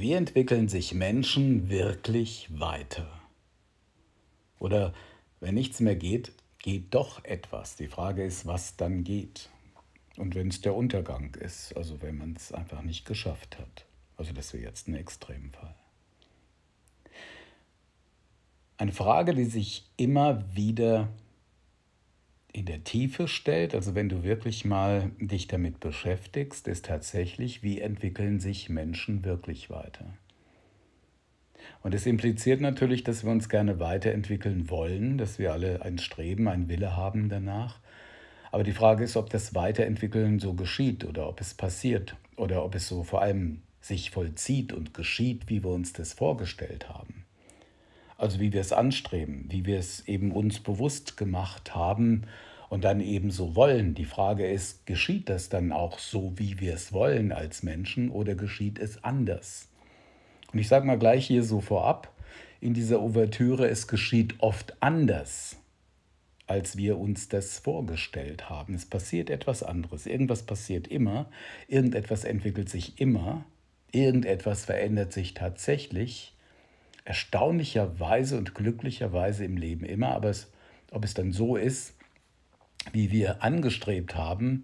Wie entwickeln sich Menschen wirklich weiter? Oder wenn nichts mehr geht, geht doch etwas. Die Frage ist, was dann geht. Und wenn es der Untergang ist, also wenn man es einfach nicht geschafft hat. Also das wäre jetzt ein Extremfall. Eine Frage, die sich immer wieder in der Tiefe stellt, also wenn du wirklich mal dich damit beschäftigst, ist tatsächlich, wie entwickeln sich Menschen wirklich weiter. Und es impliziert natürlich, dass wir uns gerne weiterentwickeln wollen, dass wir alle ein Streben, ein Wille haben danach. Aber die Frage ist, ob das Weiterentwickeln so geschieht oder ob es passiert oder ob es so vor allem sich vollzieht und geschieht, wie wir uns das vorgestellt haben also wie wir es anstreben, wie wir es eben uns bewusst gemacht haben und dann eben so wollen. Die Frage ist, geschieht das dann auch so, wie wir es wollen als Menschen oder geschieht es anders? Und ich sage mal gleich hier so vorab, in dieser Ouvertüre, es geschieht oft anders, als wir uns das vorgestellt haben. Es passiert etwas anderes. Irgendwas passiert immer, irgendetwas entwickelt sich immer, irgendetwas verändert sich tatsächlich erstaunlicherweise und glücklicherweise im Leben immer, aber es, ob es dann so ist, wie wir angestrebt haben,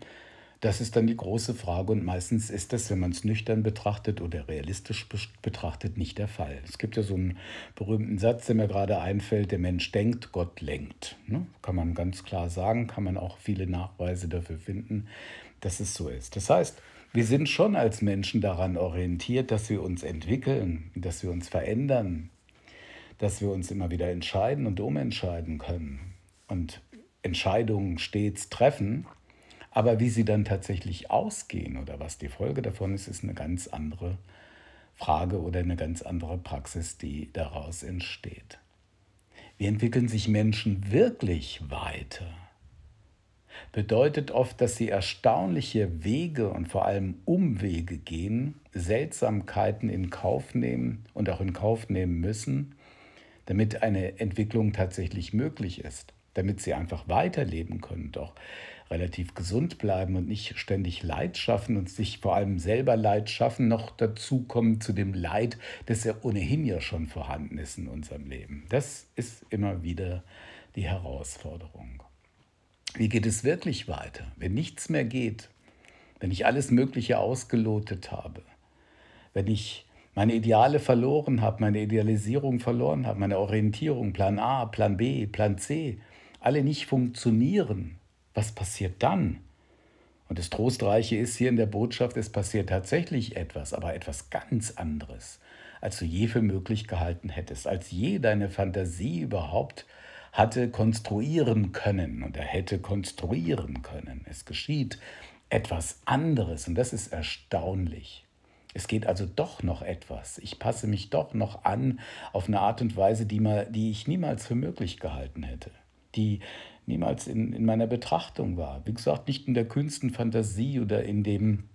das ist dann die große Frage und meistens ist das, wenn man es nüchtern betrachtet oder realistisch betrachtet, nicht der Fall. Es gibt ja so einen berühmten Satz, der mir gerade einfällt, der Mensch denkt, Gott lenkt. Ne? Kann man ganz klar sagen, kann man auch viele Nachweise dafür finden, dass es so ist. Das heißt, wir sind schon als Menschen daran orientiert, dass wir uns entwickeln, dass wir uns verändern, dass wir uns immer wieder entscheiden und umentscheiden können und Entscheidungen stets treffen. Aber wie sie dann tatsächlich ausgehen oder was die Folge davon ist, ist eine ganz andere Frage oder eine ganz andere Praxis, die daraus entsteht. Wie entwickeln sich Menschen wirklich weiter? Bedeutet oft, dass sie erstaunliche Wege und vor allem Umwege gehen, Seltsamkeiten in Kauf nehmen und auch in Kauf nehmen müssen, damit eine Entwicklung tatsächlich möglich ist, damit sie einfach weiterleben können, doch relativ gesund bleiben und nicht ständig Leid schaffen und sich vor allem selber Leid schaffen, noch dazukommen zu dem Leid, das ja ohnehin ja schon vorhanden ist in unserem Leben. Das ist immer wieder die Herausforderung. Wie geht es wirklich weiter, wenn nichts mehr geht, wenn ich alles Mögliche ausgelotet habe, wenn ich meine Ideale verloren habe, meine Idealisierung verloren habe, meine Orientierung, Plan A, Plan B, Plan C, alle nicht funktionieren, was passiert dann? Und das Trostreiche ist hier in der Botschaft, es passiert tatsächlich etwas, aber etwas ganz anderes, als du je für möglich gehalten hättest, als je deine Fantasie überhaupt hatte konstruieren können und er hätte konstruieren können. Es geschieht etwas anderes und das ist erstaunlich. Es geht also doch noch etwas. Ich passe mich doch noch an auf eine Art und Weise, die, mal, die ich niemals für möglich gehalten hätte. Die niemals in, in meiner Betrachtung war. Wie gesagt, nicht in der kühnsten Fantasie oder in dem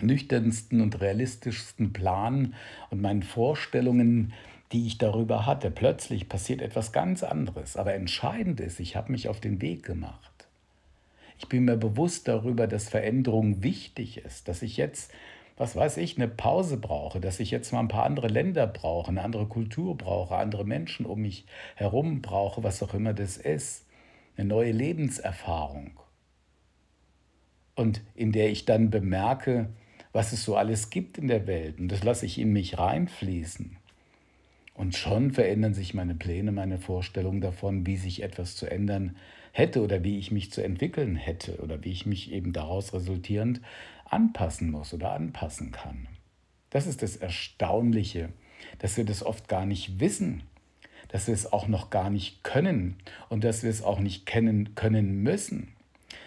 nüchternsten und realistischsten Plan und meinen Vorstellungen, die ich darüber hatte. Plötzlich passiert etwas ganz anderes. Aber entscheidend ist, ich habe mich auf den Weg gemacht. Ich bin mir bewusst darüber, dass Veränderung wichtig ist, dass ich jetzt was weiß ich, eine Pause brauche, dass ich jetzt mal ein paar andere Länder brauche, eine andere Kultur brauche, andere Menschen um mich herum brauche, was auch immer das ist, eine neue Lebenserfahrung. Und in der ich dann bemerke, was es so alles gibt in der Welt. Und das lasse ich in mich reinfließen. Und schon verändern sich meine Pläne, meine Vorstellungen davon, wie sich etwas zu ändern hätte oder wie ich mich zu entwickeln hätte oder wie ich mich eben daraus resultierend anpassen muss oder anpassen kann. Das ist das Erstaunliche, dass wir das oft gar nicht wissen, dass wir es auch noch gar nicht können und dass wir es auch nicht kennen können müssen.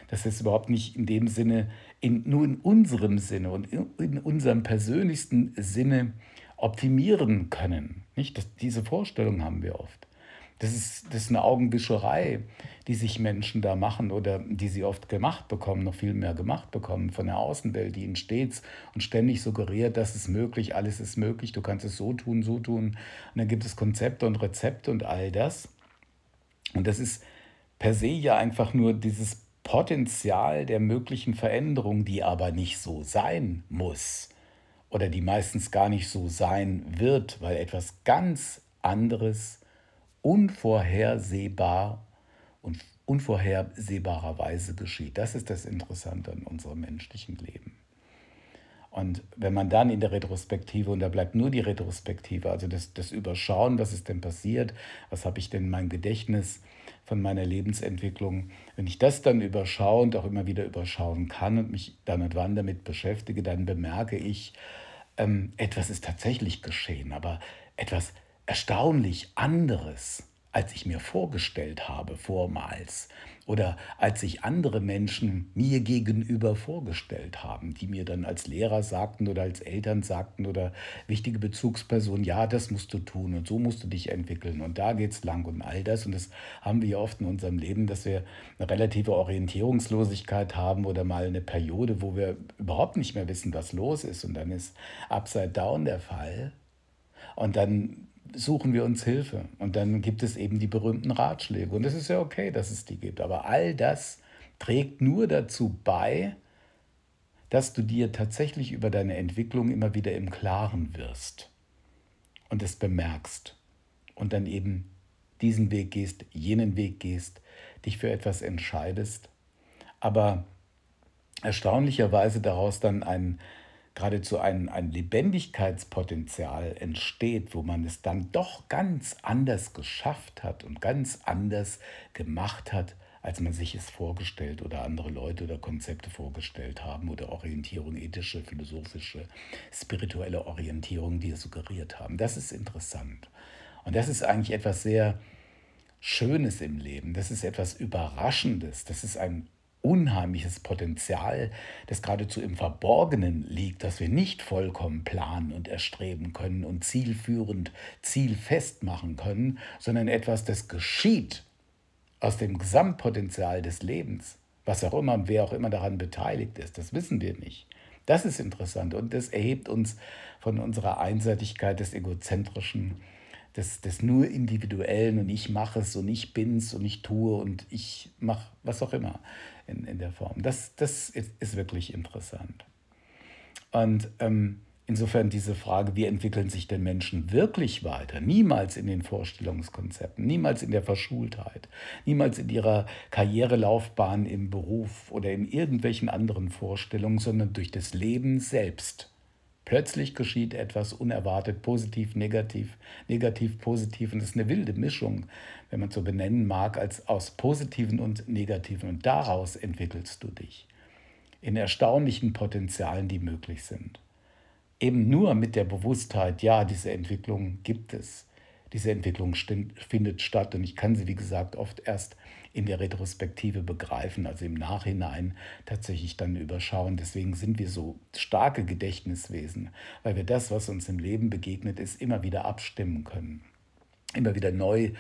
Dass wir es überhaupt nicht in dem Sinne, in, nur in unserem Sinne und in, in unserem persönlichsten Sinne optimieren können. Nicht? Das, diese Vorstellung haben wir oft. Das ist, das ist eine Augenwischerei, die sich Menschen da machen oder die sie oft gemacht bekommen, noch viel mehr gemacht bekommen von der Außenwelt, die ihnen stets und ständig suggeriert, das ist möglich, alles ist möglich, du kannst es so tun, so tun. Und dann gibt es Konzepte und Rezepte und all das. Und das ist per se ja einfach nur dieses Potenzial der möglichen Veränderung, die aber nicht so sein muss oder die meistens gar nicht so sein wird, weil etwas ganz anderes ist unvorhersehbar und unvorhersehbarer Weise geschieht. Das ist das Interessante an in unserem menschlichen Leben. Und wenn man dann in der Retrospektive, und da bleibt nur die Retrospektive, also das, das Überschauen, was ist denn passiert, was habe ich denn in meinem Gedächtnis von meiner Lebensentwicklung, wenn ich das dann überschaue und auch immer wieder überschauen kann und mich dann und wann damit beschäftige, dann bemerke ich, ähm, etwas ist tatsächlich geschehen, aber etwas erstaunlich anderes, als ich mir vorgestellt habe vormals oder als sich andere Menschen mir gegenüber vorgestellt haben, die mir dann als Lehrer sagten oder als Eltern sagten oder wichtige Bezugspersonen, ja, das musst du tun und so musst du dich entwickeln und da geht's lang und all das und das haben wir ja oft in unserem Leben, dass wir eine relative Orientierungslosigkeit haben oder mal eine Periode, wo wir überhaupt nicht mehr wissen, was los ist und dann ist upside down der Fall und dann suchen wir uns Hilfe. Und dann gibt es eben die berühmten Ratschläge. Und es ist ja okay, dass es die gibt. Aber all das trägt nur dazu bei, dass du dir tatsächlich über deine Entwicklung immer wieder im Klaren wirst und es bemerkst und dann eben diesen Weg gehst, jenen Weg gehst, dich für etwas entscheidest, aber erstaunlicherweise daraus dann einen geradezu ein, ein Lebendigkeitspotenzial entsteht, wo man es dann doch ganz anders geschafft hat und ganz anders gemacht hat, als man sich es vorgestellt oder andere Leute oder Konzepte vorgestellt haben oder Orientierung, ethische, philosophische, spirituelle Orientierung, die es suggeriert haben. Das ist interessant. Und das ist eigentlich etwas sehr Schönes im Leben. Das ist etwas Überraschendes. Das ist ein unheimliches Potenzial, das geradezu im Verborgenen liegt, das wir nicht vollkommen planen und erstreben können und zielführend, zielfest machen können, sondern etwas, das geschieht aus dem Gesamtpotenzial des Lebens, was auch immer und wer auch immer daran beteiligt ist, das wissen wir nicht. Das ist interessant und das erhebt uns von unserer Einseitigkeit des egozentrischen des, des nur Individuellen und ich mache es und ich bin's und ich tue und ich mache was auch immer in, in der Form. Das, das ist, ist wirklich interessant. Und ähm, insofern diese Frage, wie entwickeln sich denn Menschen wirklich weiter? Niemals in den Vorstellungskonzepten, niemals in der Verschultheit, niemals in ihrer Karrierelaufbahn im Beruf oder in irgendwelchen anderen Vorstellungen, sondern durch das Leben selbst. Plötzlich geschieht etwas unerwartet, positiv, negativ, negativ, positiv. Und es ist eine wilde Mischung, wenn man so benennen mag, als aus positiven und negativen. Und daraus entwickelst du dich in erstaunlichen Potenzialen, die möglich sind. Eben nur mit der Bewusstheit, ja, diese Entwicklung gibt es. Diese Entwicklung findet statt und ich kann sie, wie gesagt, oft erst in der Retrospektive begreifen, also im Nachhinein tatsächlich dann überschauen. Deswegen sind wir so starke Gedächtniswesen, weil wir das, was uns im Leben begegnet ist, immer wieder abstimmen können, immer wieder neu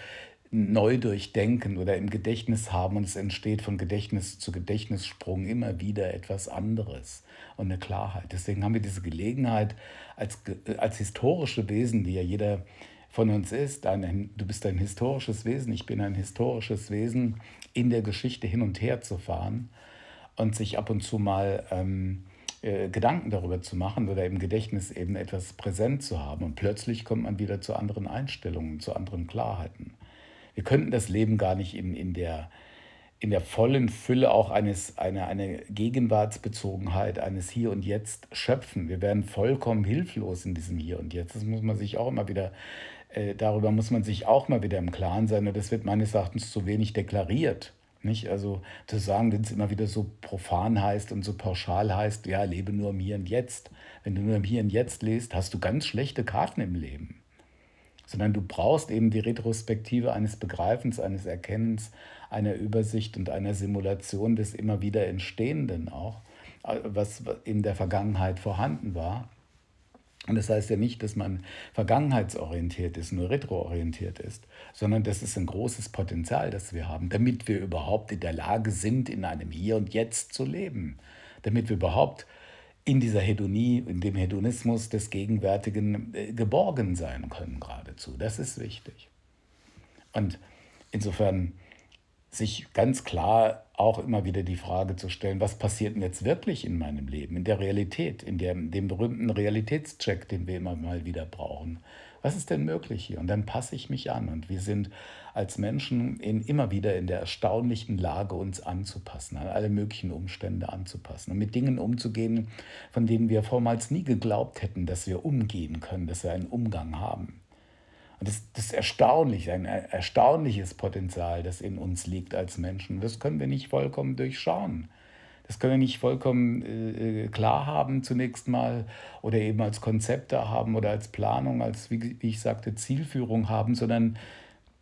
neu durchdenken oder im Gedächtnis haben und es entsteht von Gedächtnis zu Gedächtnissprung immer wieder etwas anderes und eine Klarheit. Deswegen haben wir diese Gelegenheit als, als historische Wesen, die ja jeder von uns ist. Ein, du bist ein historisches Wesen, ich bin ein historisches Wesen, in der Geschichte hin und her zu fahren und sich ab und zu mal ähm, äh, Gedanken darüber zu machen oder im Gedächtnis eben etwas präsent zu haben. Und plötzlich kommt man wieder zu anderen Einstellungen, zu anderen Klarheiten. Wir könnten das Leben gar nicht in, in der in der vollen Fülle auch eines, eine, eine Gegenwartsbezogenheit, eines Hier und Jetzt schöpfen. Wir werden vollkommen hilflos in diesem Hier und Jetzt. Das muss man sich auch immer wieder, äh, darüber muss man sich auch mal wieder im Klaren sein. Und das wird meines Erachtens zu wenig deklariert. Nicht? Also zu sagen, wenn es immer wieder so profan heißt und so pauschal heißt, ja, lebe nur im Hier und Jetzt. Wenn du nur im Hier und Jetzt lest, hast du ganz schlechte Karten im Leben sondern du brauchst eben die Retrospektive eines Begreifens, eines Erkennens, einer Übersicht und einer Simulation des immer wieder Entstehenden auch, äh, was in der Vergangenheit vorhanden war. Und das heißt ja nicht, dass man vergangenheitsorientiert ist, nur retroorientiert ist, sondern das ist ein großes Potenzial, das wir haben, damit wir überhaupt in der Lage sind, in einem Hier und Jetzt zu leben, damit wir überhaupt in dieser Hedonie, in dem Hedonismus des Gegenwärtigen äh, geborgen sein können geradezu. Das ist wichtig. Und insofern sich ganz klar auch immer wieder die Frage zu stellen, was passiert denn jetzt wirklich in meinem Leben, in der Realität, in der, dem berühmten Realitätscheck, den wir immer mal wieder brauchen was ist denn möglich hier? Und dann passe ich mich an. Und wir sind als Menschen in, immer wieder in der erstaunlichen Lage, uns anzupassen, an alle möglichen Umstände anzupassen und mit Dingen umzugehen, von denen wir vormals nie geglaubt hätten, dass wir umgehen können, dass wir einen Umgang haben. Und das, das ist erstaunlich, ein erstaunliches Potenzial, das in uns liegt als Menschen. Das können wir nicht vollkommen durchschauen. Das können wir nicht vollkommen äh, äh, klar haben zunächst mal oder eben als Konzepte haben oder als Planung, als, wie, wie ich sagte, Zielführung haben, sondern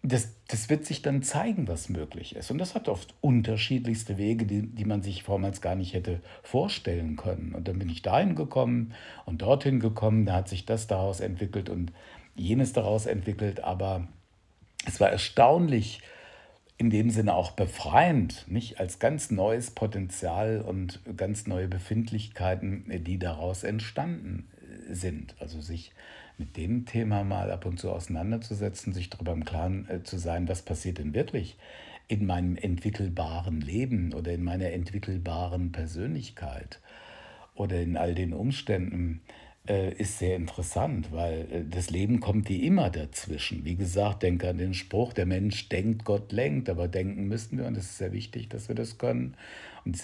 das, das wird sich dann zeigen, was möglich ist. Und das hat oft unterschiedlichste Wege, die, die man sich vormals gar nicht hätte vorstellen können. Und dann bin ich dahin gekommen und dorthin gekommen, da hat sich das daraus entwickelt und jenes daraus entwickelt. Aber es war erstaunlich, in dem Sinne auch befreiend, nicht als ganz neues Potenzial und ganz neue Befindlichkeiten, äh, die daraus entstanden äh, sind. Also sich mit dem Thema mal ab und zu auseinanderzusetzen, sich darüber im Klaren äh, zu sein, was passiert denn wirklich in meinem entwickelbaren Leben oder in meiner entwickelbaren Persönlichkeit oder in all den Umständen, äh, ist sehr interessant, weil äh, das Leben kommt wie immer dazwischen. Wie gesagt, denke an den Spruch, der Mensch denkt, Gott lenkt, aber denken müssen wir und es ist sehr wichtig, dass wir das können. Und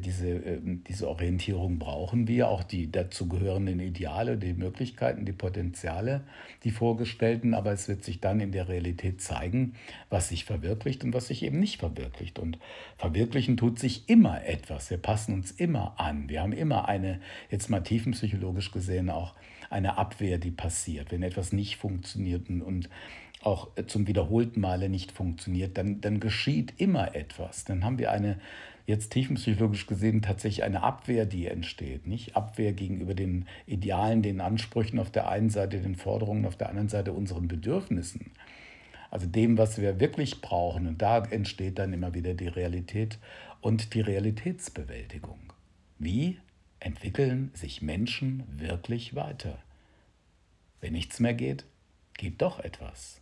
diese, ähm, diese Orientierung brauchen wir, auch die dazugehörenden Ideale, die Möglichkeiten, die Potenziale, die vorgestellten. Aber es wird sich dann in der Realität zeigen, was sich verwirklicht und was sich eben nicht verwirklicht. Und verwirklichen tut sich immer etwas. Wir passen uns immer an. Wir haben immer eine, jetzt mal tiefenpsychologisch gesehen, auch eine Abwehr, die passiert. Wenn etwas nicht funktioniert und, und auch zum wiederholten Male nicht funktioniert, dann, dann geschieht immer etwas. Dann haben wir eine jetzt tiefenpsychologisch gesehen tatsächlich eine Abwehr, die entsteht. Nicht Abwehr gegenüber den Idealen, den Ansprüchen auf der einen Seite, den Forderungen auf der anderen Seite, unseren Bedürfnissen. Also dem, was wir wirklich brauchen. Und da entsteht dann immer wieder die Realität und die Realitätsbewältigung. Wie entwickeln sich Menschen wirklich weiter? Wenn nichts mehr geht, geht doch etwas.